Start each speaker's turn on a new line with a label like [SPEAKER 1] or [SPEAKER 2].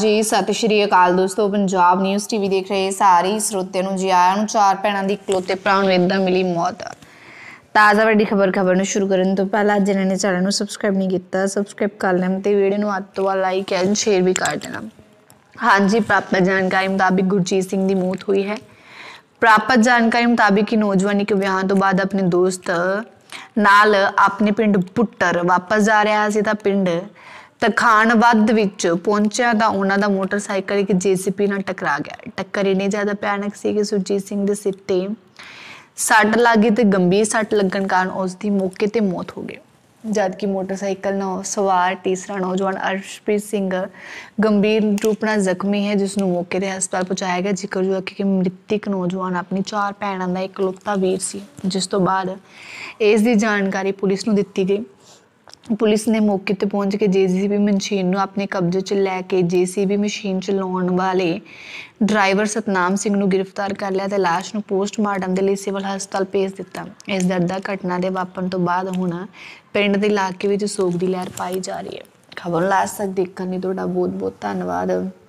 [SPEAKER 1] ਜੀ ਸਤਿ ਸ਼੍ਰੀ ਅਕਾਲ ਦੋਸਤੋ ਪੰਜਾਬ ਨਿਊਜ਼ ਟੀਵੀ ਦੇਖ ਰਹੇ ਸਾਰੇ ਸਰੋਤਿਆਂ ਨੂੰ ਜੀ ਆਇਆਂ ਨੂੰ ਚਾਰ ਭੈਣਾਂ ਦੀ ਇਕਲੌਤੇ ਭਰਾ ਨੂੰ ਇਦਾਂ ਮਿਲੀ ਮੌਤ ਤਾਜ਼ਾ ਵੱਡੀ ਖਬਰ ਖਬਰ ਨੂੰ ਸ਼ੁਰੂ ਕਰਨ ਤੋਂ ਪਹਿਲਾਂ ਜਿਨ੍ਹਾਂ ਨੇ ਚੈਨਲ ਨੂੰ ਸਬਸਕ੍ਰਾਈਬ ਨਹੀਂ ਕੀਤਾ ਸਬਸਕ੍ਰਾਈਬ ਕਰ ਲੈਣ ਤੇ ਵੀਡੀਓ ਨੂੰ ਅੱਤ ਤੋਂ ਲਾਈਕ ਐਂਡ ਸ਼ੇਅਰ ਵੀ ਕਰ ਦੇਣਾ ਹਾਂਜੀ ਪ੍ਰਾਪਤ ਜਾਣਕਾਰੀ ਮੁਤਾਬਿਕ ਗੁਰਜੀਤ ਸਿੰਘ ਦੀ ਮੌਤ ਹੋਈ ਹੈ ਪ੍ਰਾਪਤ ਜਾਣਕਾਰੀ ਮੁਤਾਬਿਕ ਇਹ ਨੌਜਵਾਨ ਇੱਕ ਵਿਆਹ ਤੋਂ ਬਾਅਦ ਆਪਣੇ ਦੋਸਤ ਨਾਲ ਆਪਣੇ ਪਿੰਡ ਪੁੱਟਰ ਵਾਪਸ ਜਾ ਰਿਹਾ ਸੀ ਤਾਂ ਪਿੰਡ ਤਾਂ ਵੱਧ ਵਿੱਚ ਪਹੁੰਚਿਆ ਤਾਂ ਉਹਨਾਂ ਦਾ ਮੋਟਰਸਾਈਕਲ ਇੱਕ ਜੀਸੀਪੀ ਨਾਲ ਟਕਰਾ ਗਿਆ ਟੱਕਰ ਇੰਨੀ ਜ਼ਿਆਦਾ ਭਿਆਨਕ ਸੀ ਕਿ ਸੁਰਜੀਤ ਸਿੰਘ ਦੇ ਸਿਰ ਤੇ ਸੱਟ ਲੱਗੀ ਤੇ ਗੰਭੀਰ ਸੱਟ ਲੱਗਣ ਕਾਰਨ ਉਸ ਦੀ ਮੌਕੇ ਤੇ ਮੌਤ ਹੋ ਗਈ ਜਦਕਿ ਮੋਟਰਸਾਈਕਲ ਨਾਲ ਸਵਾਰ ਤੀਸਰਾ ਨੌਜਵਾਨ ਅਰਸ਼ਪ੍ਰੀਤ ਸਿੰਘ ਗੰਭੀਰ ਰੂਪ ਨਾਲ ਜ਼ਖਮੀ ਹੈ ਜਿਸ ਨੂੰ ਮੌਕੇ ਤੇ ਹਸਪਤਾਲ ਪਹੁੰਚਾਇਆ ਗਿਆ ਜ਼ਿਕਰਯੋਗ ਕਿ ਮ੍ਰਿਤਕ ਨੌਜਵਾਨ ਆਪਣੀ ਚਾਰ ਭੈਣਾਂ ਦਾ ਇਕਲੌਤਾ ਵੀਰ ਸੀ ਜਿਸ ਤੋਂ ਬਾਅਦ ਇਸ ਦੀ ਜਾਣਕਾਰੀ ਪੁਲਿਸ ਨੂੰ ਦਿੱਤੀ ਗਈ ਪੁਲਿਸ ਨੇ ਮੌਕੇ ਤੇ ਪਹੁੰਚ ਕੇ ਜੀਸੀਬੀ ਮਸ਼ੀਨ ਨੂੰ ਆਪਣੇ ਕਬਜ਼ੇ 'ਚ ਲੈ ਕੇ ਜੀਸੀਬੀ ਮਸ਼ੀਨ ਚਲਾਉਣ ਵਾਲੇ ਡਰਾਈਵਰ ਸਤਨਾਮ ਸਿੰਘ ਨੂੰ ਗ੍ਰਿਫਤਾਰ ਕਰ ਲਿਆ ਤੇ লাশ ਨੂੰ ਪੋਸਟਮਾਰਟਮ ਦੇ ਲਈ ਸਿਵਲ ਹਸਪਤਾਲ ਭੇਜ ਦਿੱਤਾ ਇਸ ਦਰਦਾ ਘਟਨਾ ਦੇ ਵਾਪਰਨ ਤੋਂ ਬਾਅਦ ਹੁਣ ਪਿੰਡ ਦੇ ਇਲਾਕੇ ਵਿੱਚ ਸੋਗ ਦੀ ਲਹਿਰ ਪਾਈ ਜਾ ਰਹੀ ਹੈ ਖਬਰ ਲਾਸਟ ਤੱਕ ਦੇਖਣ ਲਈ ਤੁਹਾਡਾ ਬਹੁਤ ਬਹੁਤ ਧੰਨਵਾਦ